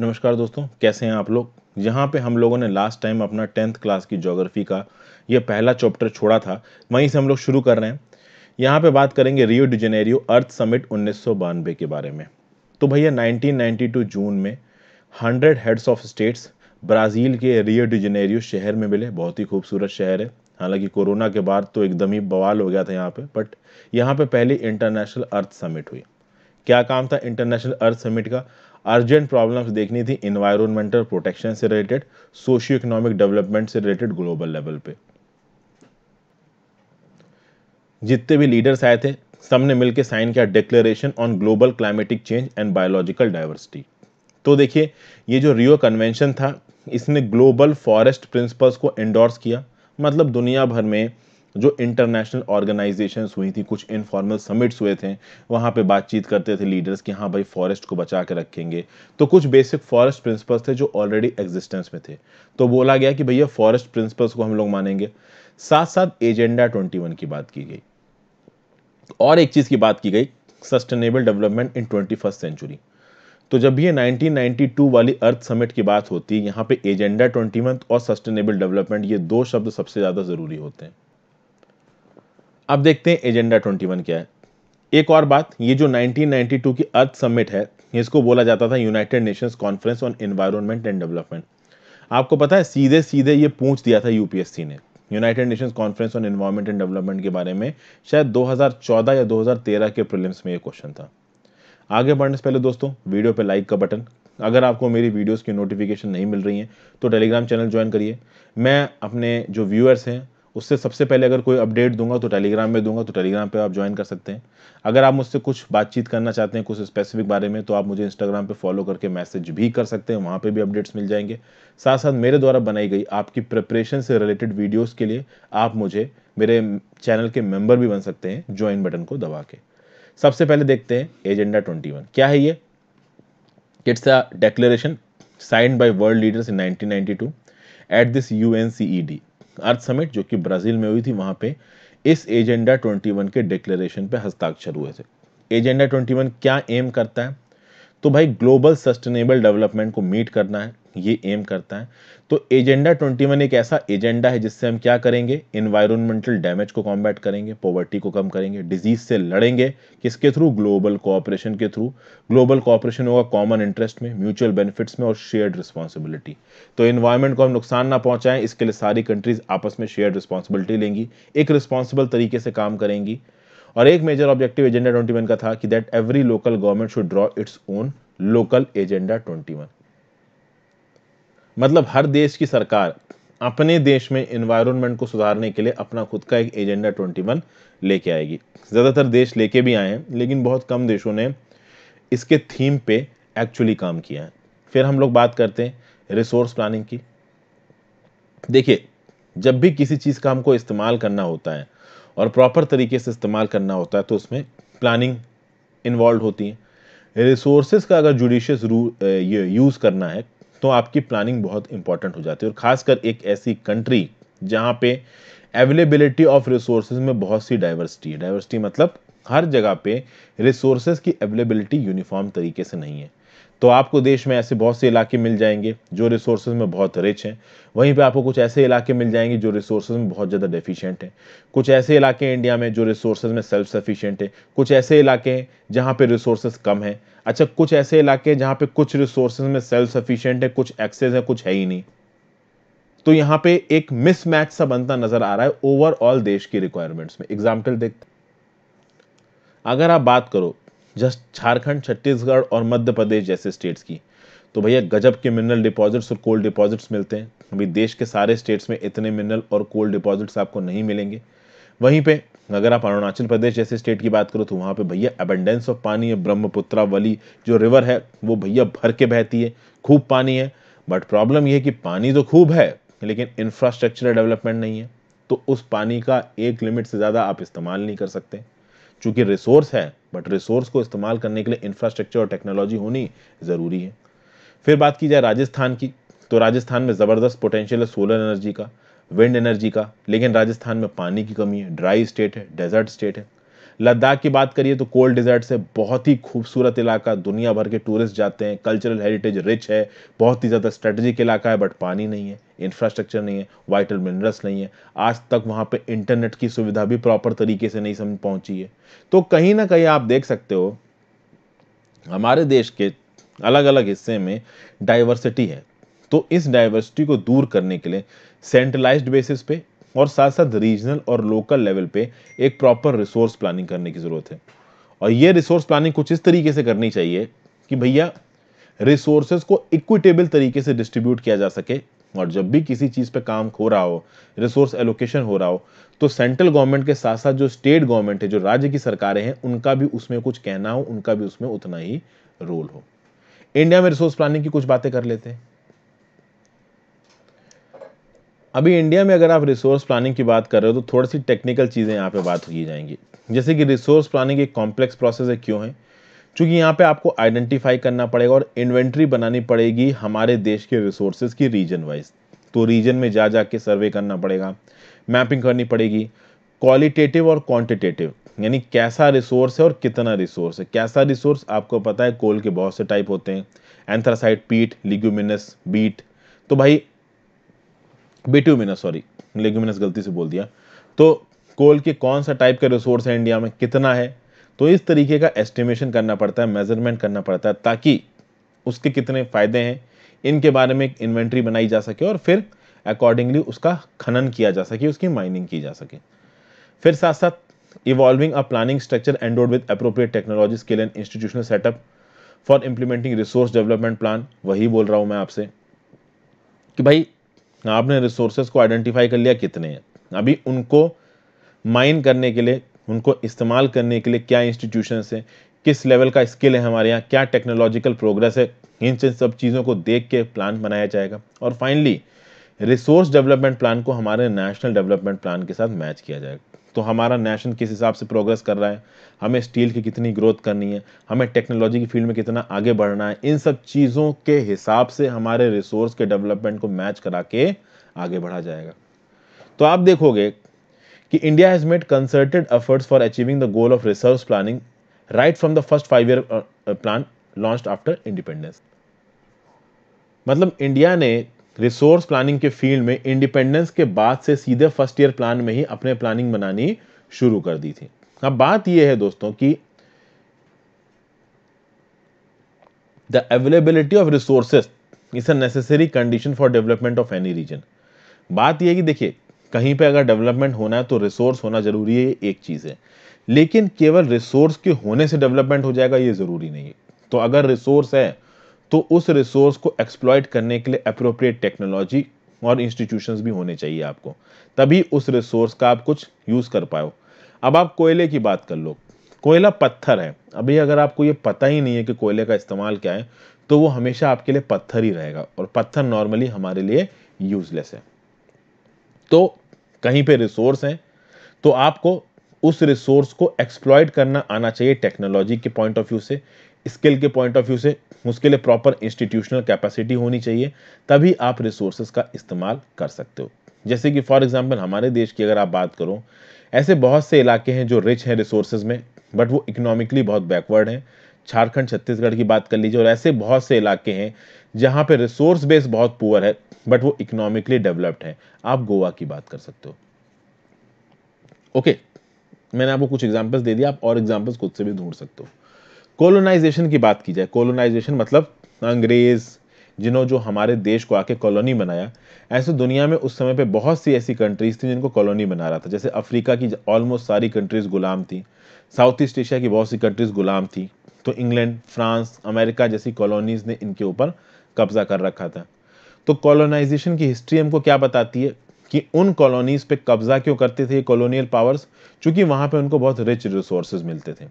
नमस्कार दोस्तों कैसे हैं आप लोग यहाँ पे हम लोगों ने लास्ट टाइम अपना टेंथ क्लास की जोग्राफ़ी का ये पहला चैप्टर छोड़ा था वहीं से हम लोग शुरू कर रहे हैं यहाँ पे बात करेंगे रियो डिजेनेरियो अर्थ समिट उन्नीस के बारे में तो भैया 1992 जून में 100 हेड्स ऑफ स्टेट्स ब्राज़ील के रियो डिजेनेरियो शहर में मिले बहुत ही खूबसूरत शहर है हालांकि कोरोना के बाद तो एकदम ही बवाल हो गया था यहाँ पे बट यहाँ पे पहली इंटरनेशनल अर्थ समिट हुई क्या काम था इंटरनेशनल अर्थ समिट का अर्जेंट प्रॉब्लम्स देखनी थी इन्वायरमेंटल प्रोटेक्शन से रिलेटेड सोशियो इकोनॉमिक डेवलपमेंट से रिलेटेड ग्लोबल लेवल पे जितने भी लीडर्स आए थे सबने मिलकर साइन किया declaration on global climatic change and biological diversity तो देखिए ये जो रियो कन्वेंशन था इसने ग्लोबल फॉरेस्ट प्रिंसिपल्स को एंडोर्स किया मतलब दुनिया भर में जो इंटरनेशनल ऑर्गेनाइजेशंस हुई थी कुछ इनफॉर्मल समिट्स हुए थे वहाँ पे बातचीत करते थे लीडर्स कि हाँ भाई फॉरेस्ट को बचा के रखेंगे तो कुछ बेसिक फॉरेस्ट प्रिंसिपल्स थे जो ऑलरेडी एग्जिस्टेंस में थे तो बोला गया कि भैया फॉरेस्ट प्रिंसिपल्स को हम लोग मानेंगे साथ साथ एजेंडा ट्वेंटी की बात की गई और एक चीज़ की बात की गई sustainable development in twenty century तो जब ये 1992 वाली अर्थ समिट की बात होती है यहाँ पे एजेंडा ट्वेंटी और सस्टेनेबल डेवलपमेंट ये दो शब्द सबसे ज़्यादा ज़रूरी होते हैं अब देखते हैं एजेंडा 21 क्या है एक और बात ये जो 1992 की अर्थ समिट है इसको बोला जाता था United Nations conference on environment and development आपको पता है सीधे सीधे ये पूछ दिया था यूपीएससी ने United Nations conference on environment and development के बारे में शायद 2014 या 2013 के प्रीलिम्स में ये क्वेश्चन था आगे बढ़ने से पहले दोस्तों वीडियो पे लाइक का बटन अगर आपको मेरी वीडियोस की नोटिफिकेशन नहीं मिल रही है तो टेलीग्राम चैनल ज्वाइन करिए मैं अपने जो व्यूअर्स हैं उससे सबसे पहले अगर कोई अपडेट दूंगा तो टेलीग्राम में दूंगा तो टेलीग्राम पे आप ज्वाइन कर सकते हैं अगर आप मुझसे कुछ बातचीत करना चाहते हैं कुछ स्पेसिफिक बारे में तो आप मुझे इंस्टाग्राम पे फॉलो करके मैसेज भी कर सकते हैं वहाँ पे भी अपडेट्स मिल जाएंगे साथ साथ मेरे द्वारा बनाई गई आपकी प्रिपरेशन से रिलेटेड वीडियोज़ के लिए आप मुझे मेरे चैनल के मेम्बर भी बन सकते हैं ज्वाइन बटन को दबा के सबसे पहले देखते हैं एजेंडा ट्वेंटी क्या है ये it's a declaration signed by world leaders in nineteen eight this U N C E D earth summit जो कि ब्राज़ील में हुई थी वहां पे इस एजेंडा 21 के डिक्लेरेशन पे हस्ताक्षर हुए थे एजेंडा 21 क्या एम करता है तो भाई ग्लोबल सस्टेनेबल डेवलपमेंट को मीट करना है ये एम करता है तो एजेंडा वन एक ऐसा एजेंडा है जिससे हम क्या करेंगे इन्वायरमेंटल डैमेज को कॉम्बैट करेंगे पॉवर्टी को कम करेंगे डिजीज से लड़ेंगे किसके थ्रू ग्लोबल कोऑपरेशन के थ्रू ग्लोबल कोऑपरेशन होगा कॉमन इंटरेस्ट में म्यूचुअल बेनिफिट्स में और शेयर्ड रिस्पॉन्सिबिलिटी तो इन्वायरमेंट को हम नुकसान ना पहुंचाएं इसके लिए सारी कंट्रीज आपस में शेयर्ड रिस्पॉन्सिबिलिटी लेंगी एक रिस्पॉन्सिबल तरीके से काम करेंगी और एक मेजर ऑब्जेक्टिव एजेंडा ट्वेंटी का था कि that every local government should draw its own local agenda twenty मतलब हर देश की सरकार अपने देश में इन्वायरमेंट को सुधारने के लिए अपना खुद का एक एजेंडा ट्वेंटी वन लेके आएगी ज़्यादातर देश लेके भी आए हैं लेकिन बहुत कम देशों ने इसके थीम पे एक्चुअली काम किया है फिर हम लोग बात करते हैं रिसोर्स प्लानिंग की देखिए जब भी किसी चीज़ का हमको इस्तेमाल करना होता है और प्रॉपर तरीके से इस्तेमाल करना होता है तो उसमें प्लानिंग इन्वॉल्व होती है रिसोर्सेज का अगर जुडिशियस ये यूज़ करना है तो आपकी प्लानिंग बहुत इंपॉर्टेंट हो जाती है और ख़ासकर एक ऐसी कंट्री जहाँ पे अवेलेबिलिटी ऑफ रिसोर्सेज में बहुत सी डाइवर्सिटी है डाइवर्सिटी मतलब हर जगह पे रिसोर्सेज की अवेलेबिलिटी यूनिफॉर्म तरीके से नहीं है तो आपको देश में ऐसे बहुत से इलाके मिल जाएंगे जो रिसोर्सेज में बहुत रिच हैं वहीं पे आपको कुछ ऐसे इलाके मिल जाएंगे जो रिसोर्सेज में बहुत ज़्यादा डेफिशिएंट हैं कुछ ऐसे इलाके इंडिया में जो रिसोर्सेज में सेल्फ सफिशिएंट हैं कुछ ऐसे इलाके हैं जहाँ पर रिसोर्सेज कम हैं अच्छा कुछ ऐसे इलाके हैं जहाँ पर कुछ रिसोर्सेज में सेल्फ सफिशियंट है कुछ एक्सेस है कुछ है ही नहीं तो यहाँ पर एक मिसमैच सा बनता नजर आ रहा है ओवरऑल देश की रिक्वायरमेंट्स में एग्जाम्पल देखते अगर आप बात करो जस्ट झारखंड छत्तीसगढ़ और मध्य प्रदेश जैसे स्टेट्स की तो भैया गजब के मिनरल डिपॉजिट्स और कोल्ड डिपॉजिट्स मिलते हैं अभी देश के सारे स्टेट्स में इतने मिनरल और कोल्ड डिपॉजिट्स आपको नहीं मिलेंगे वहीं पे अगर आप अरुणाचल प्रदेश जैसे स्टेट की बात करो तो वहाँ पे भैया अबेंडेंस ऑफ पानी है ब्रह्मपुत्रा वली जो रिवर है वो भैया भर के बहती है खूब पानी है बट प्रॉब्लम यह है कि पानी तो खूब है लेकिन इंफ्रास्ट्रक्चर डेवलपमेंट नहीं है तो उस पानी का एक लिमिट से ज़्यादा आप इस्तेमाल नहीं कर सकते चूंकि रिसोर्स है बट रिसोर्स को इस्तेमाल करने के लिए इंफ्रास्ट्रक्चर और टेक्नोलॉजी होनी ज़रूरी है फिर बात की जाए राजस्थान की तो राजस्थान में ज़बरदस्त पोटेंशियल है सोलर एनर्जी का विंड एनर्जी का लेकिन राजस्थान में पानी की कमी है ड्राई स्टेट है डेजर्ट स्टेट है लद्दाख की बात करिए तो कोल्ड डिजर्ट से बहुत ही खूबसूरत इलाका दुनिया भर के टूरिस्ट जाते हैं कल्चरल हेरिटेज रिच है बहुत ही ज़्यादा स्ट्रेटेजिक इलाका है बट पानी नहीं है इंफ्रास्ट्रक्चर नहीं है वाइटल मिनरल्स नहीं है आज तक वहाँ पे इंटरनेट की सुविधा भी प्रॉपर तरीके से नहीं समझ पहुँची है तो कहीं ना कहीं आप देख सकते हो हमारे देश के अलग अलग हिस्से में डाइवर्सिटी है तो इस डाइवर्सिटी को दूर करने के लिए सेंट्रलाइज्ड बेसिस पे और साथ साथ रीजनल और लोकल लेवल पे एक प्रॉपर रिसोर्स प्लानिंग करने की ज़रूरत है और ये रिसोर्स प्लानिंग कुछ इस तरीके से करनी चाहिए कि भैया रिसोर्सेज को इक्विटेबल तरीके से डिस्ट्रीब्यूट किया जा सके और जब भी किसी चीज़ पे काम हो रहा हो रिसोर्स एलोकेशन हो रहा हो तो सेंट्रल गवर्नमेंट के साथ साथ जो स्टेट गवर्नमेंट है जो राज्य की सरकारें हैं उनका भी उसमें कुछ कहना हो उनका भी उसमें उतना ही रोल हो इंडिया में रिसोर्स प्लानिंग की कुछ बातें कर लेते हैं अभी इंडिया में अगर आप रिसोर्स प्लानिंग की बात कर रहे हो तो थोड़ी सी टेक्निकल चीज़ें यहाँ पे बात की जाएंगी जैसे कि रिसोर्स प्लानिंग एक कॉम्प्लेक्स प्रोसेस है क्यों है क्योंकि यहाँ पे आपको आइडेंटिफाई करना पड़ेगा और इन्वेंट्री बनानी पड़ेगी हमारे देश के रिसोर्सेज की रीजन वाइज तो रीजन में जा जा के सर्वे करना पड़ेगा मैपिंग करनी पड़ेगी क्वालिटेटिव और क्वान्टिटेटिव यानी कैसा रिसोर्स है और कितना रिसोर्स है कैसा रिसोर्स आपको पता है कोल के बहुत से टाइप होते हैं एंथ्रासाइट पीट लिग्यूमिनस बीट तो भाई बिट्यूमिनस सॉरी लेग्यूमिनस गलती से बोल दिया तो कोल के कौन सा टाइप का रिसोर्स है इंडिया में कितना है तो इस तरीके का एस्टिमेशन करना पड़ता है मेजरमेंट करना पड़ता है ताकि उसके कितने फ़ायदे हैं इनके बारे में एक इन्वेंट्री बनाई जा सके और फिर अकॉर्डिंगली उसका खनन किया जा सके उसकी माइनिंग की जा सके फिर साथ साथ evolving a planning structure endowed with appropriate technology के लिए institutional setup for implementing resource development plan वही बोल रहा हूँ मैं आपसे कि भाई आपने रिसोर्सेज को आइडेंटिफाई कर लिया कितने हैं अभी उनको माइन करने के लिए उनको इस्तेमाल करने के लिए क्या इंस्टीट्यूशंस हैं किस लेवल का स्किल है हमारे यहाँ क्या टेक्नोलॉजिकल प्रोग्रेस है इन सब चीज़ों को देख के प्लान बनाया जाएगा और फाइनली रिसोर्स डेवलपमेंट प्लान को हमारे नेशनल डेवलपमेंट प्लान के साथ मैच किया जाएगा तो हमारा नेशन किस हिसाब से प्रोग्रेस कर रहा है हमें स्टील की कितनी ग्रोथ करनी है हमें टेक्नोलॉजी की फील्ड में कितना आगे बढ़ना है इन सब चीज़ों के हिसाब से हमारे रिसोर्स के डेवलपमेंट को मैच करा के आगे बढ़ा जाएगा तो आप देखोगे कि India has made concerted efforts for achieving the goal of research planning right from the first five year plan launch after independence मतलब इंडिया ने रिसोर्स प्लानिंग के फील्ड में इंडिपेंडेंस के बाद से सीधे फर्स्ट ईयर प्लान में ही अपने प्लानिंग बनानी शुरू कर दी थी अब बात यह है दोस्तों कि the availability of resources is a necessary condition for development of any region बात यह है कि देखिए कहीं पे अगर डेवलपमेंट होना है तो रिसोर्स होना जरूरी है एक चीज़ है लेकिन केवल रिसोर्स के होने से डेवलपमेंट हो जाएगा ये ज़रूरी नहीं है तो अगर रिसोर्स है तो उस रिसोर्स को एक्सप्लॉयट करने के लिए अप्रोप्रिएट टेक्नोलॉजी और इंस्टीट्यूशंस भी होने चाहिए आपको तभी उस रिसोर्स का आप कुछ यूज़ कर पाओ अब आप कोयले की बात कर लो कोयला पत्थर है अभी अगर आपको ये पता ही नहीं है कि कोयले का इस्तेमाल क्या है तो वो हमेशा आपके लिए पत्थर ही रहेगा और पत्थर नॉर्मली हमारे लिए यूजलेस है तो कहीं पे रिसोर्स हैं तो आपको उस रिसोर्स को एक्सप्लॉयट करना आना चाहिए टेक्नोलॉजी के पॉइंट ऑफ व्यू से स्किल के पॉइंट ऑफ व्यू से उसके लिए प्रॉपर इंस्टीट्यूशनल कैपेसिटी होनी चाहिए तभी आप रिसोर्सेज का इस्तेमाल कर सकते हो जैसे कि फॉर एग्जाम्पल हमारे देश की अगर आप बात करो ऐसे बहुत से इलाके हैं जो रिच हैं रिसोर्सेज में बट वो इकोनॉमिकली बहुत बैकवर्ड हैं झारखंड छत्तीसगढ़ की बात कर लीजिए और ऐसे बहुत से इलाके हैं जहाँ पे रिसोर्स बेस बहुत पुअर है बट वो इकोनॉमिकली डेवलप्ड है आप गोवा की बात कर सकते हो ओके okay, मैंने आपको कुछ एग्जाम्पल्स दे दिया आप और एग्जाम्पल्स खुद से भी ढूंढ सकते हो कॉलोनाइजेशन की बात की जाए कॉलोनाइजेशन मतलब अंग्रेज़ जिन्होंने जो हमारे देश को आके कॉलोनी बनाया ऐसे दुनिया में उस समय पे बहुत सी ऐसी कंट्रीज़ थी जिनको कॉलोनी बना रहा था जैसे अफ्रीका की ऑलमोस्ट सारी कंट्रीज़ गुलाम थी साउथ ईस्ट एशिया की बहुत सी कंट्रीज़ गुलाम थी तो इंग्लैंड फ्रांस अमेरिका जैसी कॉलोनीज़ ने इनके ऊपर कब्ज़ा कर रखा था तो कॉलोनाइजेशन की हिस्ट्री हमको क्या बताती है कि उन कॉलोनीज़ पे कब्ज़ा क्यों करते थे ये कॉलोनियल पावर्स चूँकि वहाँ पे उनको बहुत रिच रिसोर्सेज मिलते थे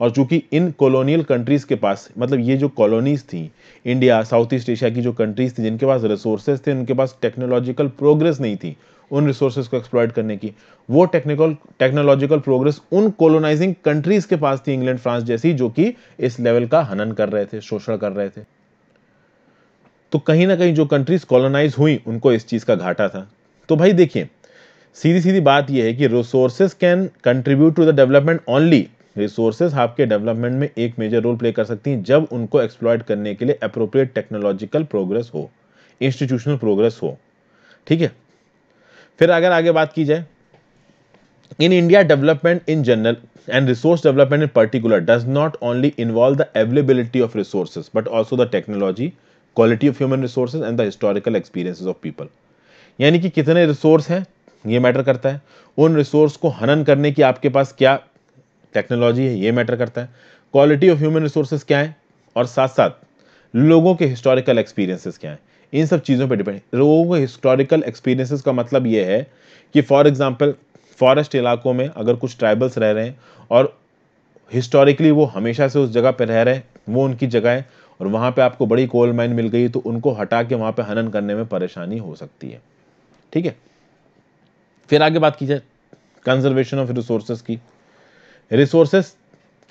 और चूंकि इन कॉलोनियल कंट्रीज़ के पास मतलब ये जो कॉलोनीज़ थी इंडिया साउथ ईस्ट एशिया की जो कंट्रीज़ थी जिनके पास रिसोर्सेज थे उनके पास टेक्नोलॉजिकल प्रोग्रेस नहीं थी उन रिसोर्सेज को एक्सप्लॉयट करने की वो टेक्निकल टेक्नोलॉजिकल प्रोग्रेस उन कॉलोनाइजिंग कंट्रीज़ के पास थी इंग्लैंड फ्रांस जैसी जो कि इस लेवल का हनन कर रहे थे शोषण कर रहे थे तो कहीं ना कहीं जो कंट्रीज़ कॉलोनाइज हुई उनको इस चीज़ का घाटा था तो भाई देखिए सीधी सीधी बात यह है कि resources can contribute to the development only resources आपके डेवलपमेंट में एक मेजर रोल प्ले कर सकती हैं जब उनको एक्सप्लॉयड करने के लिए अप्रोप्रिएट टेक्नोलॉजिकल प्रोग्रेस हो इंस्टीट्यूशनल प्रोग्रेस हो ठीक है फिर अगर आगे बात की जाए in India development in general and resource development in particular does not only involve the availability of resource but also the technology quality of human resources and the historical experience of people यानी कि कितने resource हैं ये matter करता है उन resource को हनन करने की आपके पास क्या टेक्नोलॉजी है ये मैटर करता है क्वालिटी ऑफ ह्यूमन रिसोर्सेज क्या है और साथ साथ लोगों के हिस्टोरिकल एक्सपीरियंसेस क्या हैं इन सब चीज़ों पे डिपेंड लोगों के हिस्टोरिकल एक्सपीरियंसेस का मतलब ये है कि फॉर एग्जांपल फॉरेस्ट इलाकों में अगर कुछ ट्राइबल्स रह रहे हैं और हिस्टोरिकली वो हमेशा से उस जगह पर रह रहे हैं वो उनकी जगह है और वहाँ पर आपको बड़ी कोल माइन मिल गई तो उनको हटा के वहाँ पर हनन करने में परेशानी हो सकती है ठीक है फिर आगे बात की जाए कंजर्वेशन ऑफ रिसोर्सेज की रिसोर्सेस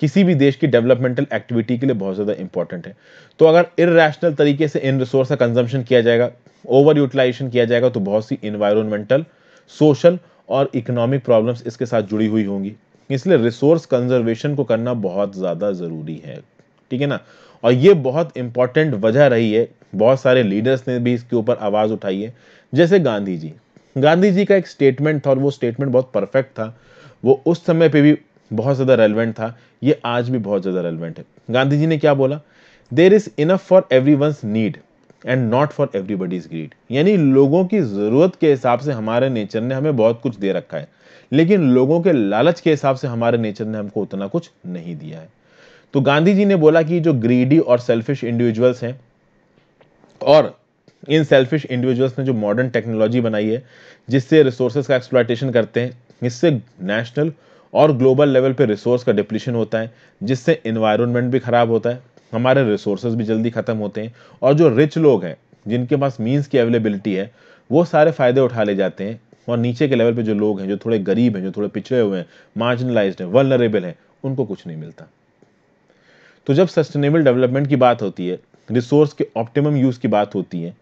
किसी भी देश की डेवलपमेंटल एक्टिविटी के लिए बहुत ज़्यादा इंपॉर्टेंट है तो अगर इरेशनल तरीके से इन रिसोर्स का कंजम्पशन किया जाएगा ओवर यूटिलाइजेशन किया जाएगा तो बहुत सी इन्वायरमेंटल सोशल और इकोनॉमिक प्रॉब्लम्स इसके साथ जुड़ी हुई होंगी इसलिए रिसोर्स कंजर्वेशन को करना बहुत ज़्यादा ज़रूरी है ठीक है ना और ये बहुत इंपॉर्टेंट वजह रही है बहुत सारे लीडर्स ने भी इसके ऊपर आवाज़ उठाई है जैसे गांधी जी गांधी जी का एक स्टेटमेंट था और वो स्टेटमेंट बहुत परफेक्ट था वो उस समय पे भी बहुत ज़्यादा रेलिवेंट था ये आज भी बहुत ज़्यादा रेलिवेंट है गांधी जी ने क्या बोला there is enough for every need and not for everybody's greed यानी लोगों की ज़रूरत के हिसाब से हमारे नेचर ने हमें बहुत कुछ दे रखा है लेकिन लोगों के लालच के हिसाब से हमारे नेचर ने हमको उतना कुछ नहीं दिया है तो गांधी जी ने बोला कि जो ग्रीडी और सेल्फिश इंडिविजुअल्स हैं और इन सेल्फिश इंडिविजुअल्स ने जो मॉडर्न टेक्नोलॉजी बनाई है जिससे रिसोर्सेज का एक्सप्लाइटेशन करते हैं इससे नेशनल और ग्लोबल लेवल पे रिसोर्स का डिप्लीशन होता है जिससे इन्वायरमेंट भी ख़राब होता है हमारे रिसोर्सेज भी जल्दी ख़त्म होते हैं और जो रिच लोग हैं जिनके पास मीन्स की अवेलेबिलिटी है वो सारे फ़ायदे उठा ले जाते हैं और नीचे के लेवल पे जो लोग हैं जो थोड़े गरीब हैं जो थोड़े पिछड़े हुए हैं मार्जिनलाइज्ड हैं वलनरेबल हैं उनको कुछ नहीं मिलता तो जब सस्टेनेबल डेवलपमेंट की बात होती है रिसोर्स के ऑप्टिमम यूज़ की बात होती है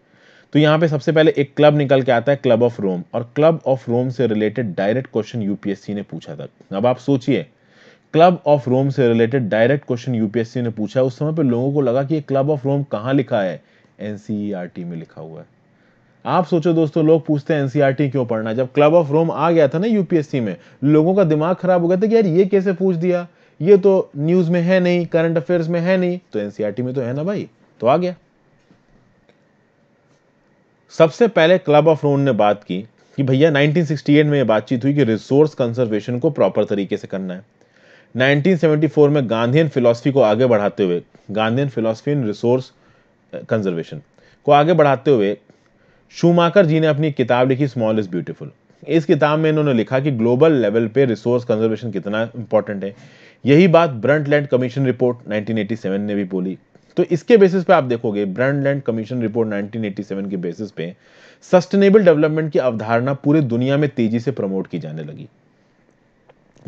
तो यहाँ पे सबसे पहले एक क्लब निकल के आता है क्लब ऑफ रोम और क्लब ऑफ रोम से रिलेटेड डायरेक्ट क्वेश्चन यूपीएससी ने पूछा था अब आप सोचिए क्लब ऑफ रोम से रिलेटेड डायरेक्ट क्वेश्चन यूपीएससी ने पूछा उस समय पे लोगों को लगा कि ये क्लब ऑफ रोम कहाँ लिखा है एनसीईआरटी e में लिखा हुआ है आप सोचो दोस्तों लोग पूछते हैं एनसीईआरटी e क्यों पढ़ना जब क्लब ऑफ रोम आ गया था ना यूपीएससी में लोगों का दिमाग खराब हो गया था कि यार ये कैसे पूछ दिया ये तो न्यूज में है नहीं करंट अफेयर्स में है नहीं तो एनसीईआरटी e में तो है ना भाई तो आ गया सबसे पहले क्लब ऑफ रोन ने बात की कि भैया 1968 में ये बातचीत हुई कि रिसोर्स कंजर्वेशन को प्रॉपर तरीके से करना है 1974 में गांधीन फिलोसफी को आगे बढ़ाते हुए Gandhian philosophy in resource conservation को आगे बढ़ाते हुए शूमाकर जी ने अपनी किताब लिखी स्मॉल इज़ ब्यूटिफुल इस किताब में इन्होंने लिखा कि ग्लोबल लेवल पे रिसोर्स कंजर्वेशन कितना इंपॉर्टेंट है यही बात ब्रंट लैंड कमीशन रिपोर्ट 1987 ने भी बोली तो इसके बेसिस पे आप देखोगे ब्रांड लैंड कमीशन रिपोर्ट 1987 के बेसिस पे सस्टेनेबल डेवलपमेंट की अवधारणा पूरे दुनिया में तेजी से प्रमोट की जाने लगी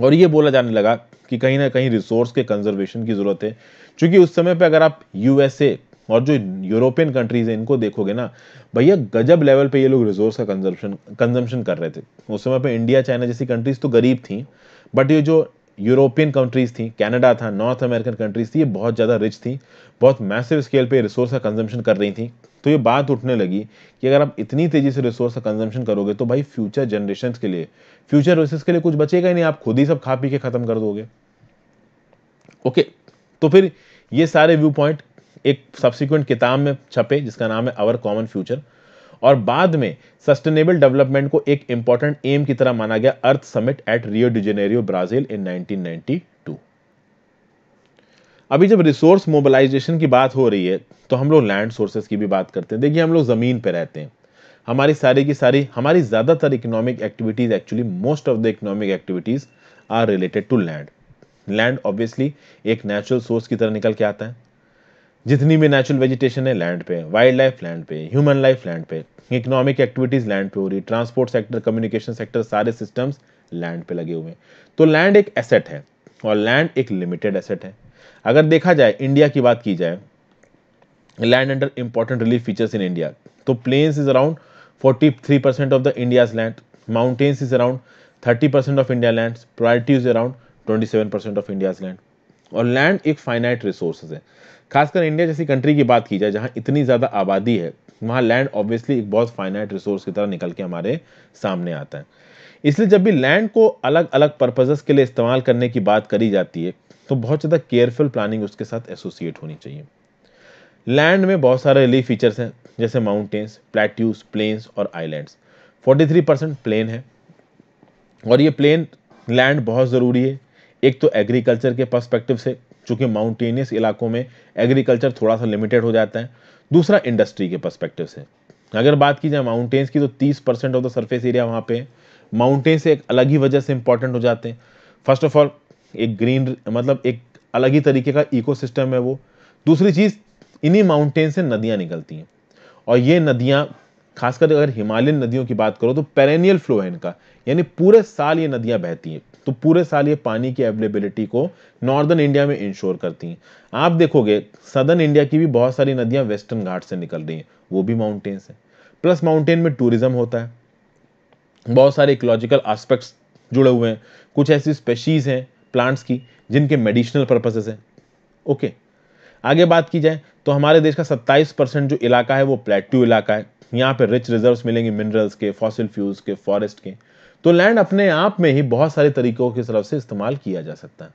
और ये बोला जाने लगा कि कहीं ना कहीं रिसोर्स के कंजर्वेशन की जरूरत है क्योंकि उस समय पे अगर आप यूएसए और जो यूरोपियन कंट्रीज है इनको देखोगे ना भैया गजब लेवल पे ये लोग रिसोर्स का कंजम्पशन कंजम्पन कर रहे थे उस समय पे इंडिया चाइना जैसी कंट्रीज तो गरीब थी बट ये जो यूरोपियन कंट्रीज थी कनाडा था नॉर्थ अमेरिकन कंट्रीज थी ये बहुत ज़्यादा रिच थी बहुत मैसिव स्केल पे रिसोर्स का कंजम्पशन कर रही थी तो ये बात उठने लगी कि अगर आप इतनी तेज़ी से रिसोर्स का कंजम्पशन करोगे तो भाई फ्यूचर जनरेशन के लिए फ्यूचर रिसोर्स के लिए कुछ बचेगा ही नहीं आप खुद ही सब खा पी के ख़त्म कर दोगे ओके तो फिर ये सारे व्यू पॉइंट एक सब्सिक्वेंट किताब में छपे जिसका नाम है अवर कॉमन फ्यूचर और बाद में सस्टेनेबल डेवलपमेंट को एक इंपॉर्टेंट एम की तरह माना गया earth summit at Rio de Janeiro Brazil in 1992 अभी जब रिसोर्स मोबिलाइजेशन की बात हो रही है तो हम लोग लैंड सोर्सेस की भी बात करते हैं देखिए हम लोग जमीन पर रहते हैं हमारी सारी की सारी हमारी ज़्यादातर economic activities actually most of the economic activities are related to land land obviously एक नेचुरल सोर्स की तरह निकल के आता है जितनी भी नेचुरल वेजिटेशन है लैंड पे वाइल्ड लाइफ लैंड पे ह्यूमन लाइफ लैंड पे इकोनॉमिक एक्टिविटीज़ लैंड पे हो रही ट्रांसपोर्ट सेक्टर कम्युनिकेशन सेक्टर सारे सिस्टम्स लैंड पे लगे हुए हैं तो लैंड एक एसेट है और लैंड एक लिमिटेड एसेट है अगर देखा जाए इंडिया की बात की जाए land under important relief features in India तो plains is around forty three percent of the India's land mountains is around thirty percent of India land priority is around twenty seven percent of India's land और land एक finite resources है खासकर India जैसी country की बात की जाए जहाँ इतनी ज़्यादा आबादी है वहाँ लैंड ऑब्वियसली एक बहुत फाइनाइट रिसोर्स की तरह निकल के हमारे सामने आता है इसलिए जब भी लैंड को अलग अलग पर्पजेस के लिए इस्तेमाल करने की बात करी जाती है तो बहुत ज़्यादा केयरफुल प्लानिंग उसके साथ एसोसिएट होनी चाहिए लैंड में बहुत सारे रिलीफ फीचर्स हैं जैसे माउंटेन्स प्लेट्यूज प्लेन्स और आइलैंड्स 43 परसेंट प्लेन है और ये प्लेन लैंड बहुत ज़रूरी है एक तो एग्रीकल्चर के पर्सपेक्टिव से चूंकि माउंटेनियस इलाकों में एग्रीकल्चर थोड़ा सा लिमिटेड हो जाता है दूसरा इंडस्ट्री के परस्पेक्टिव से अगर बात की जाए माउंटेन्स की तो 30 percent of the surface area वहाँ पे माउंटेन्स एक अलग ही वजह से इंपॉर्टेंट हो जाते हैं फर्स्ट ऑफ ऑल एक ग्रीन मतलब एक अलग ही तरीके का इकोसिस्टम है वो दूसरी चीज़ इन्हीं माउंटेन से नदियाँ निकलती हैं और ये नदियाँ खासकर अगर हिमालयन नदियों की बात करो तो पेरेनियल फ्लो है इनका यानी पूरे साल ये नदियाँ बहती हैं तो पूरे साल ये पानी की अवेलेबिलिटी को नॉर्दर्न इंडिया में इंश्योर करती हैं आप देखोगे सदर्न इंडिया की भी बहुत सारी नदियाँ वेस्टर्न घाट से निकल रही हैं वो भी माउंटेन्स हैं प्लस माउंटेन में टूरिज्म होता है बहुत सारे इकोलॉजिकल आस्पेक्ट्स जुड़े हुए हैं कुछ ऐसी स्पेशीज़ हैं प्लांट्स की जिनके मेडिसिनल पर्पसेस हैं ओके okay. आगे बात की जाए तो हमारे देश का 27 परसेंट जो इलाका है वो प्लेट्यू इलाका है यहाँ पे रिच रिजर्व्स मिलेंगे मिनरल्स के फॉसिल फ्यूल्स के फॉरेस्ट के तो लैंड अपने आप में ही बहुत सारे तरीकों की तरफ से इस्तेमाल किया जा सकता है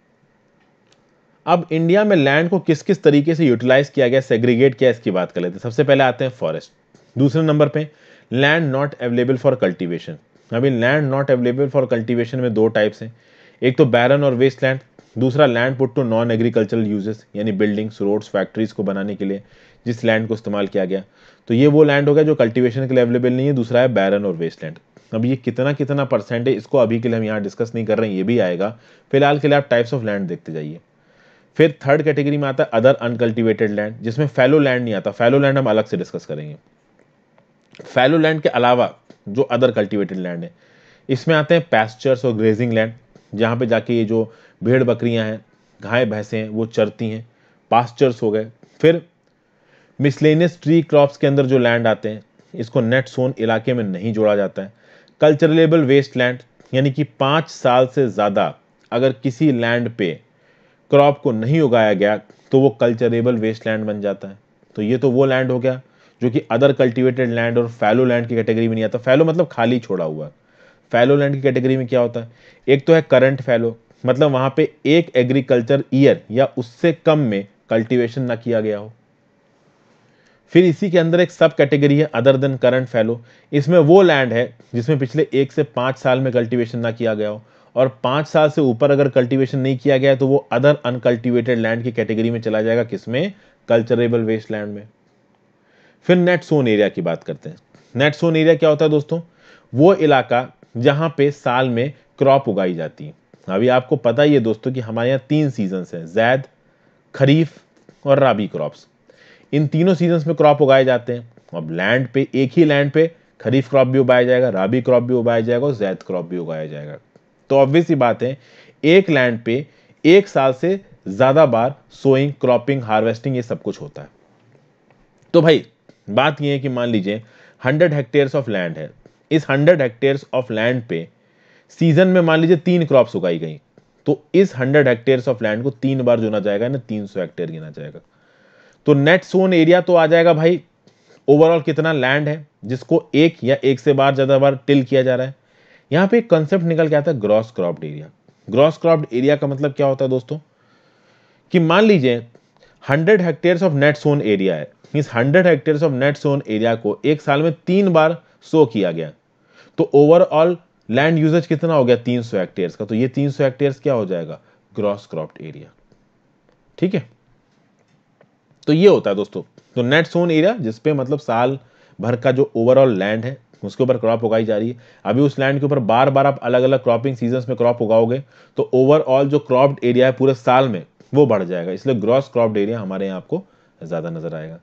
अब इंडिया में लैंड को किस किस तरीके से यूटिलाइज किया गया सेग्रीगेट किया इसकी बात कर लेते हैं सबसे पहले आते हैं फॉरेस्ट दूसरे नंबर पे land not available for cultivation अभी land not available for cultivation में दो टाइप्स हैं एक तो बैरन और वेस्ट लैंड दूसरा land put to non agricultural uses यानी बिल्डिंग्स रोड्स फैक्ट्रीज को बनाने के लिए जिस लैंड को इस्तेमाल किया गया तो ये वो लैंड हो गया जो कल्टिवेशन के लिए अवेलेबल नहीं है दूसरा है बैरन और वेस्ट लैंड अब ये कितना कितना परसेंट है इसको अभी के लिए हम यहाँ डिस्कस नहीं कर रहे हैं ये भी आएगा फिलहाल के लिए आप टाइप्स ऑफ लैंड देखते जाइए फिर थर्ड कैटेगरी में आता है अदर अनकल्टिवेटेड लैंड जिसमें फैलो लैंड नहीं आता फैलो लैंड हम अलग से डिस्कस करेंगे फैलो लैंड के अलावा जो अदर कल्टिवेटेड लैंड है इसमें आते हैं पैस्चर्स और ग्रेजिंग लैंड जहाँ पे जाके ये जो भेड़ बकरियां हैं गाय भैंसें हैं वो चरती हैं पास्चर्स हो गए फिर मिसलेनियस ट्री क्रॉप्स के अंदर जो लैंड आते हैं इसको नेट सोन इलाके में नहीं जोड़ा जाता है कल्चरलेबल वेस्ट लैंड यानी कि पाँच साल से ज़्यादा अगर किसी लैंड पे क्रॉप को नहीं उगाया गया तो वो कल्चरेबल वेस्ट लैंड बन जाता है तो ये तो वो लैंड हो गया जो कि अदर कल्टीवेटेड लैंड और फैलो लैंड की कैटेगरी में नहीं आता फैलो मतलब खाली छोड़ा हुआ फैलो लैंड की कैटेगरी में क्या होता है एक तो है करंट फैलो मतलब वहां पे एक एग्रीकल्चर ईयर या उससे कम में कल्टीवेशन ना किया गया हो फिर इसी के अंदर एक सब कैटेगरी है अदर देन करंट फैलो इसमें वो लैंड है जिसमें पिछले एक से पांच साल में कल्टीवेशन ना किया गया हो और पांच साल से ऊपर अगर कल्टीवेशन नहीं किया गया तो वो अदर अनकल्टिवेटेड लैंड की कैटेगरी में चला जाएगा किसमें कल्चरेबल वेस्ट लैंड में फिर नेट सोन एरिया की बात करते हैं नेट सोन एरिया क्या होता है दोस्तों वो इलाका जहां पे साल में क्रॉप उगाई जाती है अभी आपको पता ही है दोस्तों कि हमारे यहाँ तीन सीजन्स हैं जैद खरीफ और राबी क्रॉप्स इन तीनों सीजन्स में क्रॉप उगाए जाते हैं अब लैंड पे एक ही लैंड पे खरीफ क्रॉप भी उगाया जाएगा राबी क्रॉप भी उगाया जाएगा और जैद क्रॉप भी उगाया जाएगा तो ऑब्वियस ही बात है एक लैंड पे एक साल से ज़्यादा बार सोइंग क्रॉपिंग हार्वेस्टिंग ये सब कुछ होता है तो भाई बात ये है कि मान लीजिए हंड्रेड हेक्टेयर्स ऑफ लैंड है इस हंड्रेड हेक्टेयर्स ऑफ लैंड पे सीजन में मान लीजिए तीन क्रॉप उगाई गई तो इस हंड्रेड हेक्टेयर ऑफ लैंड को तीन बार जोना जाएगा ना तीन सौ हेक्टेयर गिना जाएगा तो नेट सोन एरिया तो आ जाएगा भाई ओवरऑल कितना लैंड है जिसको एक या एक से बार ज़्यादा बार टिल किया जा रहा है यहां पे एक कंसेप्ट निकल के आता है gross cropped area gross cropped area का मतलब क्या होता है दोस्तों कि मान लीजिए hundred hectare of net sown area है इस hundred hectare of net sown area को एक साल में तीन बार सो किया गया तो ओवरऑल लैंड यूजेज कितना हो गया 300 सौ हेक्टेयर का तो ये 300 सौ हेक्टेयर क्या हो जाएगा ग्रॉस क्रॉप्ड एरिया ठीक है तो ये होता है दोस्तों तो नेट सोन एरिया जिसपे मतलब साल भर का जो ओवरऑल लैंड है उसके ऊपर क्रॉप उगाई जा रही है अभी उस लैंड के ऊपर बार बार आप अलग अलग क्रॉपिंग सीजन में क्रॉप उगाओगे तो ओवरऑल जो क्रॉप्ड एरिया है पूरे साल में वो बढ़ जाएगा इसलिए ग्रॉस क्रॉप्ड एरिया हमारे यहाँ आपको ज़्यादा नजर आएगा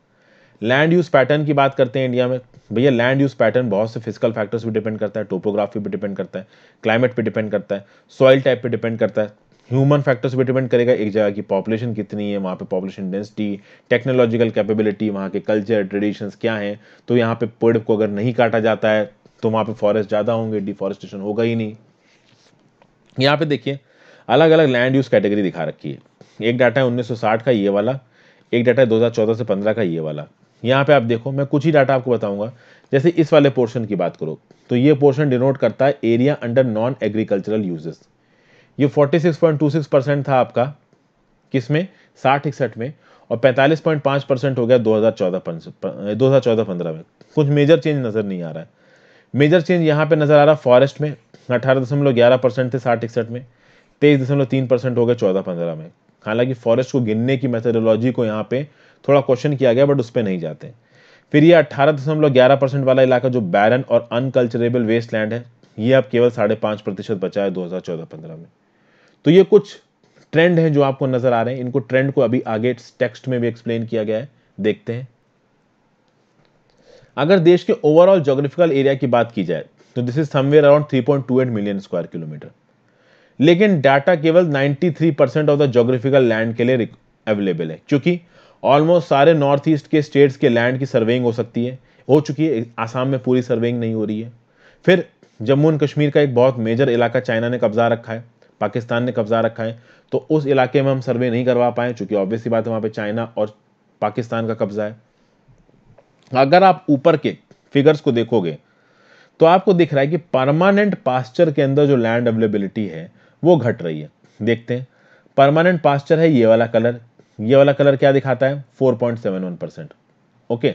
लैंड यूज़ पैटर्न की बात करते हैं इंडिया में भैया लैंड यूज़ पैटर्न बहुत से फिजिकल फैक्टर्स पर डिपेंड करता है टोपोग्राफी पर डिपेंड करता है क्लाइमेट पर डिपेंड करता है सॉइल टाइप पर डिपेंड करता है ह्यूमन फैक्टर्स पर डिपेंड करेगा एक जगह की पॉपुलेशन कितनी है वहाँ पे पॉपुलेशन डेंसिटी टेक्नोलॉजिकल कैपेबिलिटी वहाँ के कल्चर ट्रेडिशंस क्या हैं तो यहाँ पे पेड़ को अगर नहीं काटा जाता है तो वहाँ पे फॉरेस्ट ज़्यादा होंगे डिफॉरेस्टेशन होगा ही नहीं यहाँ पे देखिए अलग अलग लैंड यूज़ कैटेगरी दिखा रखी है एक डाटा है उन्नीस का ये वाला एक डाटा है दो से पंद्रह का ये वाला यहाँ पे आप देखो मैं कुछ ही डाटा आपको बताऊंगा जैसे इस वाले पोर्शन की बात करो तो ये पोर्शन डिनोट करता है area under non agricultural uses ये 46.26 परसेंट था आपका किसमें साठ इकसठ में और 45.5 परसेंट हो गया 2014 2014-15 में कुछ मेजर चेंज नज़र नहीं आ रहा है मेजर चेंज यहाँ पे नज़र आ रहा फॉरेस्ट में अठारह दशमलव ग्यारह परसेंट थे साठ इकसठ में तेईस दशमलव तीन परसेंट हो गए चौदह पंद्रह में हालांकि फॉरेस्ट को गिनने की मेथडोलॉजी को यहाँ पे थोड़ा क्वेश्चन किया गया बट उस पर नहीं जाते फिर ये अट्ठारह दशमलव ग्यारह परसेंट वाला इलाका जो बैरन और अनकल्चरेबल वेस्ट लैंड है ये अब केवल साढ़े पाँच प्रतिशत बचा है दो हज़ार चौदह पंद्रह में तो ये कुछ ट्रेंड हैं जो आपको नज़र आ रहे हैं इनको ट्रेंड को अभी आगे टेक्स्ट में भी एक्सप्लेन किया गया है देखते हैं अगर देश के ओवरऑल जोग्राफिकल एरिया की बात की जाए तो this is somewhere around 3.28 million square kilometre लेकिन डाटा केवल 93 percent of the geographical land के लिए अवेलेबल है क्योंकि ऑलमोस्ट सारे नॉर्थ ईस्ट के स्टेट्स के लैंड की सर्वेइंग हो सकती है हो चुकी है आसाम में पूरी सर्वेइंग नहीं हो रही है फिर जम्मू एंड कश्मीर का एक बहुत मेजर इलाका चाइना ने कब्जा रखा है पाकिस्तान ने कब्जा रखा है तो उस इलाके में हम सर्वे नहीं करवा पाए चूंकि ऑब्वियसली बात है वहां पर चाइना और पाकिस्तान का कब्जा है अगर आप ऊपर के फिगर्स को देखोगे तो आपको दिख रहा है कि परमानेंट पास्चर के अंदर जो लैंड अवेलेबिलिटी है वो घट रही है देखते हैं परमानेंट पास्चर है ये वाला कलर ये वाला कलर क्या दिखाता है 4.71 परसेंट ओके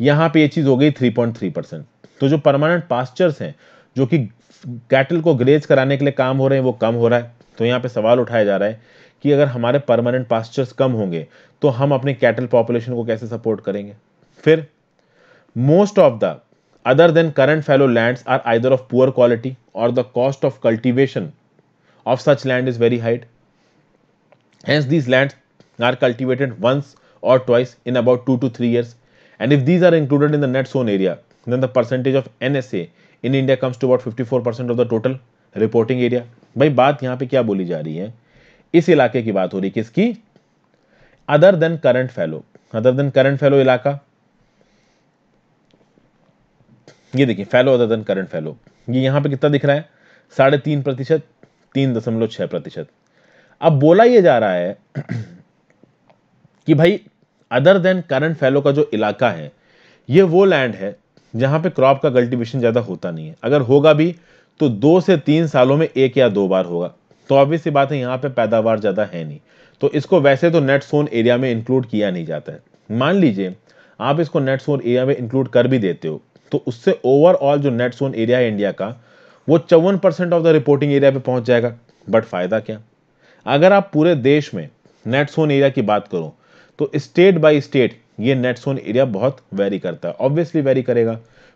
यहाँ पे ये चीज़ हो गई 3.3 परसेंट तो जो परमानेंट पास्चर्स हैं जो कि कैटल को ग्रेज कराने के लिए काम हो रहे हैं वो कम हो रहा है तो यहाँ पे सवाल उठाया जा रहा है कि अगर हमारे परमानेंट पास्चर्स कम होंगे तो हम अपने कैटल पॉपुलेशन को कैसे सपोर्ट करेंगे फिर most of the other than current fallow land are either of poor quality और the cost of cultivation of such land is very high hence these land are cultivated once or twice in about 2 to 3 years and if these are included in the net sown area then the percentage of NSA in India comes to about 54% of the total reporting area भाई बात यहाँ पे क्या बोली जा रही है इस इलाके की बात हो रही है किसकी other than current fallow other than current fallow इलाका ये देखिए fallow other than current fallow ये यहाँ पे कितना दिख रहा है साढ़े तीन प्रतिशत तीन दशमलव छः प्रतिशत अब बोला ये जा रहा है कि भाई अदर देन करंट फैलो का जो इलाका है ये वो लैंड है जहां पे क्रॉप का कल्टीवेशन ज़्यादा होता नहीं है अगर होगा भी तो दो से तीन सालों में एक या दो बार होगा तो ऑब्वियस सी बात है यहां पे पैदावार ज़्यादा है नहीं तो इसको वैसे तो नेट सोन एरिया में इंक्लूड किया नहीं जाता है मान लीजिए आप इसको नेट सोन एरिया में इंक्लूड कर भी देते हो तो उससे ओवरऑल जो नेट सोन एरिया है इंडिया का वो चौवन percent of the reporting area पे पहुंच जाएगा बट फायदा क्या अगर आप पूरे देश में नेट सोन एरिया की बात करो तो स्टेट बाई स्टेट ये नेट सोन एरिया बहुत वेरी करता है ऑब्वियसली वेरी करेगा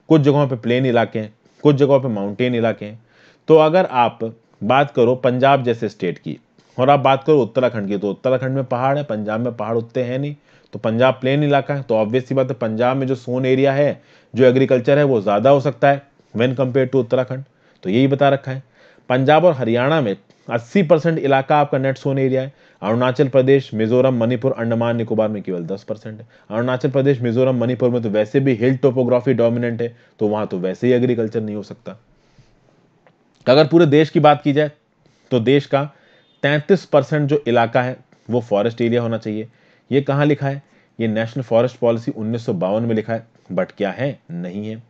कुछ जगहों पे प्लेन इलाके हैं कुछ जगहों पे माउंटेन इलाके हैं तो अगर आप बात करो पंजाब जैसे स्टेट की और आप बात करो उत्तराखंड की तो उत्तराखंड में पहाड़ है पंजाब में पहाड़ उतने हैं नहीं तो पंजाब प्लेन इलाका है तो ऑब्वियसली बात है पंजाब में जो सोन एरिया है जो एग्रीकल्चर है वो ज़्यादा हो सकता है वेन कम्पेयर टू उत्तराखंड तो यही बता रखा है पंजाब और हरियाणा में 80 परसेंट इलाका आपका नेट सोन एरिया है अरुणाचल प्रदेश मिजोरम मणिपुर अंडमान निकोबार में केवल 10 परसेंट है अरुणाचल प्रदेश मिजोरम मणिपुर में तो वैसे भी हिल टोपोग्राफी डोमिनेंट है तो वहां तो वैसे ही एग्रीकल्चर नहीं हो सकता अगर पूरे देश की बात की जाए तो देश का 33 परसेंट जो इलाका है वो फॉरेस्ट एरिया होना चाहिए ये कहाँ लिखा है ये नेशनल फॉरेस्ट पॉलिसी उन्नीस में लिखा है बट क्या है नहीं है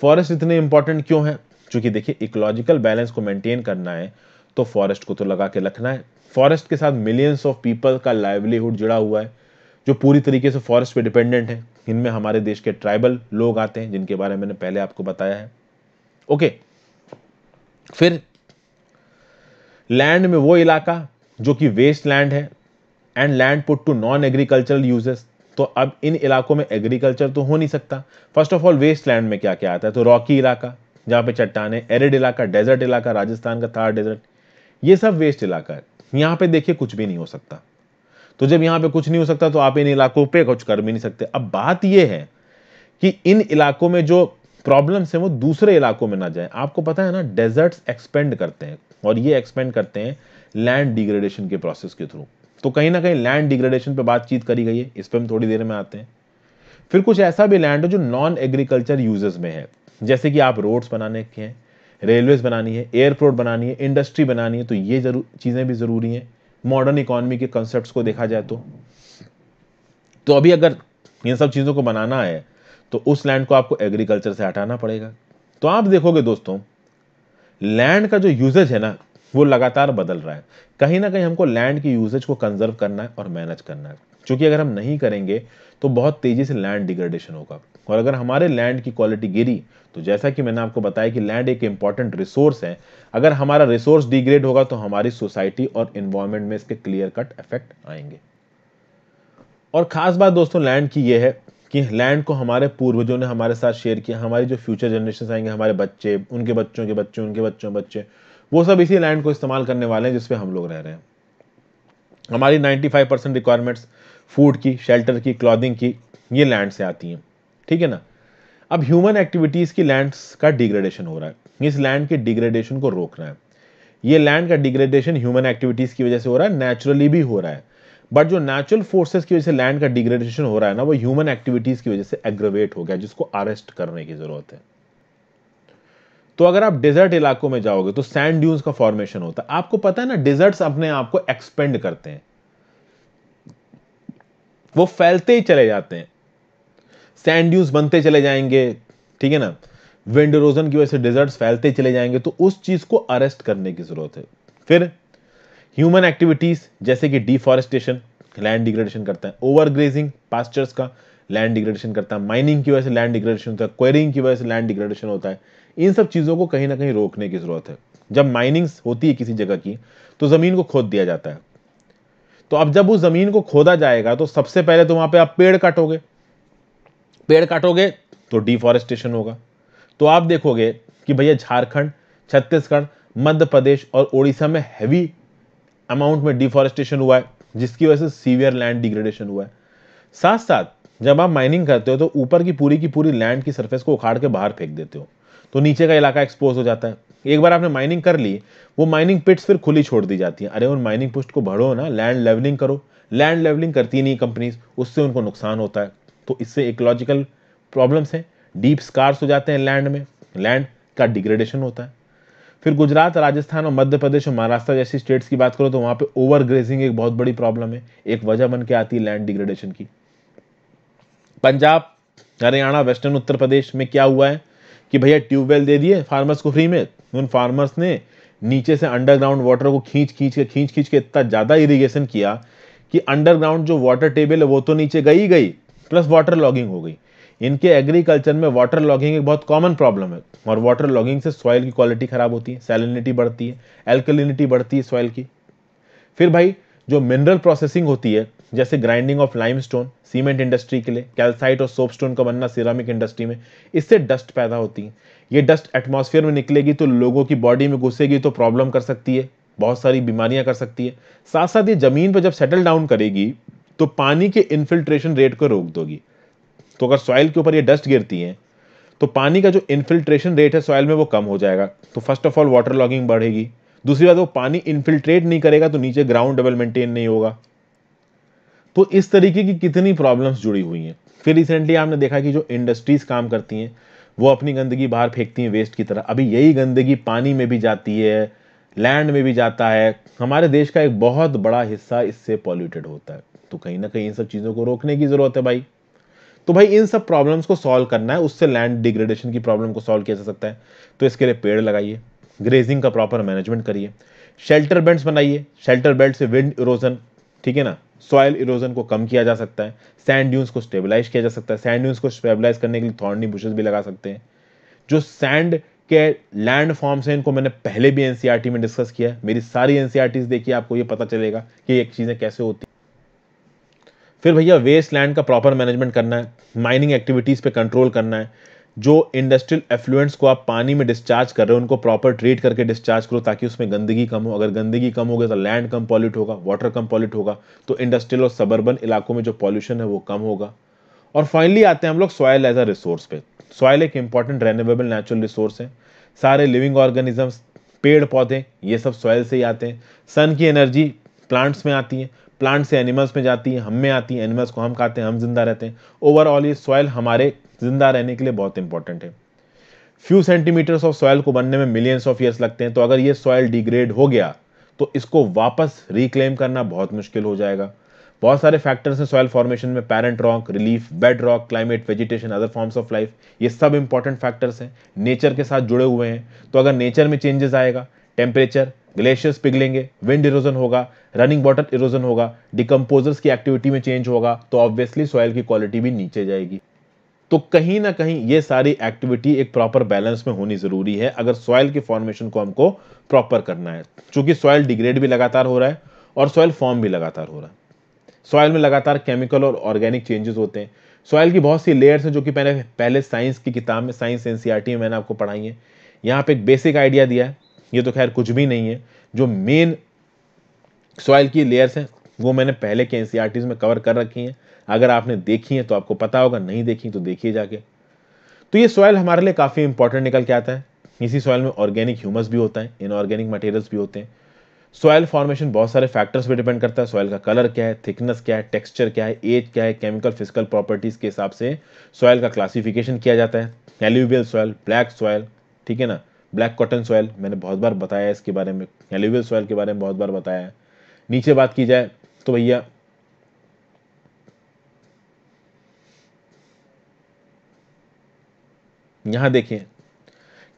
फॉरेस्ट इतने इंपॉर्टेंट क्यों है क्योंकि देखिए इकोलॉजिकल बैलेंस को मेंटेन करना है तो फॉरेस्ट को तो लगा के रखना है फॉरेस्ट के साथ मिलियंस ऑफ पीपल का लाइवलीहुड जुड़ा हुआ है जो पूरी तरीके से फॉरेस्ट पे डिपेंडेंट है इनमें हमारे देश के ट्राइबल लोग आते हैं जिनके बारे में मैंने पहले आपको बताया है ओके फिर लैंड में वो इलाका जो कि वेस्ट लैंड है and land put to non agricultural uses तो अब इन इलाकों में एग्रीकल्चर तो हो नहीं सकता first of all waste land में क्या क्या आता है तो रॉकी इलाका जहां पे चट्टाने एरिड इलाका डेजर्ट इलाका राजस्थान का थार डेजर्ट ये सब वेस्ट इलाका है यहाँ पे देखिए कुछ भी नहीं हो सकता तो जब यहाँ पे कुछ नहीं हो सकता तो आप इन इलाकों पे कुछ कर भी नहीं सकते अब बात यह है कि इन इलाकों में जो प्रॉब्लम्स हैं वो दूसरे इलाकों में ना जाए आपको पता है ना डेजर्ट्स एक्सपेंड करते हैं और ये एक्सपेंड करते हैं लैंड डिग्रेडेशन के प्रोसेस के थ्रू तो कहीं ना कहीं लैंड डिग्रेडेशन पर बातचीत करी गई है इस पर हम थोड़ी देर में आते हैं फिर कुछ ऐसा भी लैंड है जो नॉन एग्रीकल्चर यूजेस में है जैसे कि आप रोड्स बनाने के हैं रेलवेज बनानी है एयरपोर्ट बनानी है इंडस्ट्री बनानी है तो ये जरूर चीज़ें भी ज़रूरी हैं मॉडर्न इकोनॉमी के कॉन्सेप्ट को देखा जाए तो तो अभी अगर इन सब चीज़ों को बनाना है तो उस लैंड को आपको एग्रीकल्चर से हटाना पड़ेगा तो आप देखोगे दोस्तों लैंड का जो यूजेज है ना वो लगातार बदल रहा है कहीं ना कहीं हमको लैंड की यूजेज को कंजर्व करना है और मैनेज करना है क्योंकि अगर हम नहीं करेंगे तो बहुत तेज़ी से लैंड डिग्रेडेशन होगा और अगर हमारे लैंड की क्वालिटी गिरी तो जैसा कि मैंने आपको बताया कि लैंड एक इंपॉर्टेंट रिसोर्स है अगर हमारा रिसोर्स डिग्रेड होगा तो हमारी सोसाइटी और इन्वायरमेंट में इसके क्लियर कट इफेक्ट आएंगे और ख़ास बात दोस्तों लैंड की यह है कि लैंड को हमारे पूर्वजों ने हमारे साथ शेयर किया हमारी जो फ्यूचर जनरेशन आएंगे हमारे बच्चे उनके बच्चों के बच्चे उनके बच्चों बच्चे वो सब इसी लैंड को इस्तेमाल करने वाले हैं जिसपे हम लोग रह रहे हैं हमारी 95 परसेंट रिक्वायरमेंट्स फूड की शेल्टर की क्लॉदिंग की ये लैंड से आती हैं ठीक है ना अब ह्यूमन एक्टिविटीज़ की लैंड्स का डिग्रेडेशन हो रहा है इस लैंड के डिग्रेडेशन को रोकना है ये लैंड का डिग्रेडेशन ह्यूमन एक्टिविटीज़ की वजह से हो रहा है नेचुरली भी हो रहा है बट जो नेचुरल फोर्सेज की वजह से लैंड का डिग्रेडेशन हो रहा है ना वो ह्यूमन एक्टिविटीज़ की वजह से एग्रवेट हो गया जिसको अरेस्ट करने की ज़रूरत है तो अगर आप डेजर्ट इलाकों में जाओगे तो सैंड ड्यून्स का फॉर्मेशन होता है आपको पता है ना डेजर्ट्स अपने आप को एक्सपेंड करते हैं वो फैलते ही चले जाते हैं सैंड्यूज बनते चले जाएंगे ठीक है ना विंड की वजह से डिजर्ट्स फैलते चले जाएंगे तो उस चीज को अरेस्ट करने की जरूरत है फिर ह्यूमन एक्टिविटीज जैसे कि डिफॉरेस्टेशन लैंड डिग्रेडेशन करता है ओवर ग्रेजिंग पास्चर्स का लैंड डिग्रेडेशन करता है माइनिंग की वजह से लैंड डिग्रेडेशन होता है क्वेरिंग की वजह से लैंड डिग्रेडेशन होता है इन सब चीज़ों को कहीं ना कहीं रोकने की जरूरत है जब माइनिंग्स होती है किसी जगह की तो ज़मीन को खोद दिया जाता है तो अब जब उस ज़मीन को खोदा जाएगा तो सबसे पहले तो वहां पे आप पेड़ काटोगे पेड़ काटोगे तो डिफॉरेस्टेशन होगा तो आप देखोगे कि भैया झारखंड छत्तीसगढ़ मध्य प्रदेश और उड़ीसा में हैवी अमाउंट में डिफॉरेस्टेशन हुआ है जिसकी वजह से सीवियर लैंड डिग्रेडेशन हुआ है साथ साथ जब आप माइनिंग करते हो तो ऊपर की पूरी की पूरी लैंड की सरफेस को उखाड़ के बाहर फेंक देते हो तो नीचे का इलाका एक्सपोज हो जाता है एक बार आपने माइनिंग कर ली वो माइनिंग पिट्स फिर खुली छोड़ दी जाती है अरे उन माइनिंग पोस्ट को भरो ना लैंड लेवलिंग करो लैंड लेवलिंग करती नहीं कंपनीज उससे उनको नुकसान होता है तो इससे इकोलॉजिकल प्रॉब्लम्स हैं डीप स्कार्स हो जाते हैं लैंड में लैंड का डिग्रेडेशन होता है फिर गुजरात राजस्थान और मध्य प्रदेश और महाराष्ट्र जैसी स्टेट्स की बात करो तो वहां पे ओवर ग्रेजिंग एक बहुत बड़ी प्रॉब्लम है एक वजह बन के आती है लैंड डिग्रेडेशन की पंजाब हरियाणा वेस्टर्न उत्तर प्रदेश में क्या हुआ है कि भैया ट्यूबवेल दे दिए फार्मर्स को फ्री में उन फार्मर्स ने नीचे से अंडरग्राउंड वाटर को खींच खींच के खींच खींच के इतना ज़्यादा इरीगेशन किया कि अंडरग्राउंड जो वाटर टेबल है वो तो नीचे गई गई प्लस वाटर लॉगिंग हो गई इनके एग्रीकल्चर में वाटर लॉगिंग एक बहुत कॉमन प्रॉब्लम है और वाटर लॉगिंग से सॉइल की क्वालिटी खराब होती है सैलिनिटी बढ़ती है एल्कलिनिटी बढ़ती है सॉइल की फिर भाई जो मिनरल प्रोसेसिंग होती है जैसे grinding of limestone cement industry के लिए कैल्साइट और सोपस्टोन का बनना सिरामिक इंडस्ट्री में इससे डस्ट पैदा होती है ये डस्ट एटमोसफियर में निकलेगी तो लोगों की बॉडी में घुसेगी तो प्रॉब्लम कर सकती है बहुत सारी बीमारियां कर सकती है साथ साथ ये जमीन पर जब सेटल डाउन करेगी तो पानी के इन्फिल्ट्रेशन रेट को रोक दोगी तो अगर सॉइल के ऊपर ये डस्ट गिरती है तो पानी का जो इन्फिल्ट्रेशन रेट है सॉइल में वो कम हो जाएगा तो first of all waterlogging बढ़ेगी दूसरी बात वो पानी इन्फिल्ट्रेट नहीं करेगा तो नीचे ग्राउंड लेवल मेंटेन नहीं होगा तो इस तरीके की कितनी प्रॉब्लम्स जुड़ी हुई हैं फिर रिसेंटली आपने देखा कि जो इंडस्ट्रीज काम करती हैं वो अपनी गंदगी बाहर फेंकती हैं वेस्ट की तरह अभी यही गंदगी पानी में भी जाती है लैंड में भी जाता है हमारे देश का एक बहुत बड़ा हिस्सा इससे पॉल्यूटेड होता है तो कहीं ना कहीं इन सब चीज़ों को रोकने की ज़रूरत है भाई तो भाई इन सब प्रॉब्लम्स को सॉल्व करना है उससे लैंड डिग्रेडेशन की प्रॉब्लम को सॉल्व किया जा सकता है तो इसके लिए पेड़ लगाइए ग्रेजिंग का प्रॉपर मैनेजमेंट करिए शेल्टर बेल्ट बनाइए शेल्टर बेल्ट से विंड इरोजन ठीक है ना सॉयल इरोजन को कम किया जा सकता है सैंड ड्यून्स को स्टेबलाइज किया जा सकता है सैंड ड्यून्स को स्टेबलाइज करने के लिए थॉर्नी बुशेज भी लगा सकते हैं जो सैंड के लैंड फॉर्म्स हैं इनको मैंने पहले भी एन e में डिस्कस किया है मेरी सारी एन e देखिए आपको ये पता चलेगा कि ये चीज़ें कैसे होती फिर भैया वेस्ट लैंड का प्रॉपर मैनेजमेंट करना है माइनिंग एक्टिविटीज़ पे कंट्रोल करना है जो इंडस्ट्रियल एफ्लुएंट्स को आप पानी में डिस्चार्ज कर रहे हो उनको प्रॉपर ट्रीट करके डिस्चार्ज करो ताकि उसमें गंदगी कम हो अगर गंदगी कम होगी तो लैंड कम पॉल्यूट होगा वाटर कम पॉल्यूट होगा तो इंडस्ट्रियल और सबर्बन इलाकों में जो पॉल्यूशन है वो कम होगा और फाइनली आते हैं हम लोग सॉयल एज अ रिसोर्स पे सॉयल एक इंपॉर्टेंट रेन्यूएबल नेचुरल रिसोर्स है सारे लिविंग ऑर्गेनिजम्स पेड़ पौधे ये सब सॉयल से ही आते हैं सन की एनर्जी प्लांट्स में आती है प्लांट्स से एनिमल्स में जाती है हम में आती है एनिमल्स को हम खाते हैं हम जिंदा रहते हैं ओवरऑल ये सॉयल हमारे जिंदा रहने के लिए बहुत इंपॉर्टेंट है फ्यू सेंटीमीटर्स ऑफ सॉयल को बनने में मिलियंस ऑफ ईयर्स लगते हैं तो अगर ये सॉयल डिग्रेड हो गया तो इसको वापस रिक्लेम करना बहुत मुश्किल हो जाएगा बहुत सारे फैक्टर्स हैं सॉयल फॉर्मेशन में parent rock relief bed rock climate vegetation other forms of life ये सब इंपॉर्टेंट फैक्टर्स हैं नेचर के साथ जुड़े हुए हैं तो अगर नेचर में चेंजेस आएगा टेम्परेचर ग्लेशियर्स पिघलेंगे विंड इरोजन होगा रनिंग वाटर इरोजन होगा डिकम्पोजर्स की एक्टिविटी में चेंज होगा तो ऑब्वियसली सॉयल की क्वालिटी भी नीचे जाएगी तो कहीं ना कहीं ये सारी एक्टिविटी एक प्रॉपर बैलेंस में होनी ज़रूरी है अगर सॉइल की फॉर्मेशन को हमको प्रॉपर करना है क्योंकि सॉइल डिग्रेड भी लगातार हो रहा है और सॉइल फॉर्म भी लगातार हो रहा है सॉइल में लगातार केमिकल और ऑर्गेनिक चेंजेस होते हैं सॉयल की बहुत सी लेयर्स हैं जो कि मैंने पहले साइंस की किताब में साइंस एन e में मैंने आपको पढ़ाई है यहाँ पे एक बेसिक आइडिया दिया है ये तो खैर कुछ भी नहीं है जो मेन सॉइल की लेयर्स हैं वो मैंने पहले के एन e में कवर कर रखी हैं अगर आपने देखी है तो आपको पता होगा नहीं देखी तो देखिए जाके तो ये सॉयल हमारे लिए काफ़ी इंपॉर्टेंट निकल के आता है इसी सॉयल में ऑर्गेनिक ह्यूमस भी होता है इनऑर्गेनिक मटेरियल्स भी होते हैं सॉयल फॉर्मेशन बहुत सारे फैक्टर्स पर डिपेंड करता है सॉयल का कलर क्या है थिकनेस क्या है टेक्सचर क्या है एज क्या है केमिकल फिजिकल प्रॉपर्टीज़ के हिसाब से सॉयल का क्लासिफिकेशन किया जाता है एल्यूबियल सॉयल ब्लैक सॉयल ठीक है ना ब्लैक कॉटन सॉयल मैंने बहुत बार बताया है इसके बारे में एल्यूबियल सॉयल के बारे में बहुत बार बताया है नीचे बात की जाए तो भैया यहाँ देखें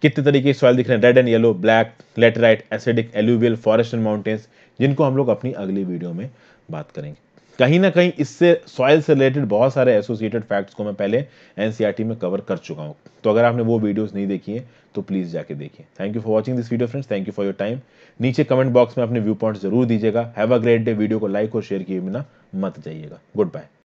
कितने तरीके के सॉइल दिख रहे हैं red and yellow black laterite acidic alluvial forest and mountains जिनको हम लोग अपनी अगली वीडियो में बात करेंगे कहीं ना कहीं इससे सॉइल से रिलेटेड बहुत सारे एसोसिएटेड फैक्ट्स को मैं पहले एनसीईआरटी e में कवर कर चुका हूँ तो अगर आपने वो वीडियोस नहीं देखी है तो प्लीज़ जाके देखिए thank you for watching this video friends thank you for your time नीचे कमेंट बॉक्स में अपने व्यू पॉइंट जरूर दीजिएगा have a great day video को लाइक और शेयर किए बिना मत जाइएगा गुड बाय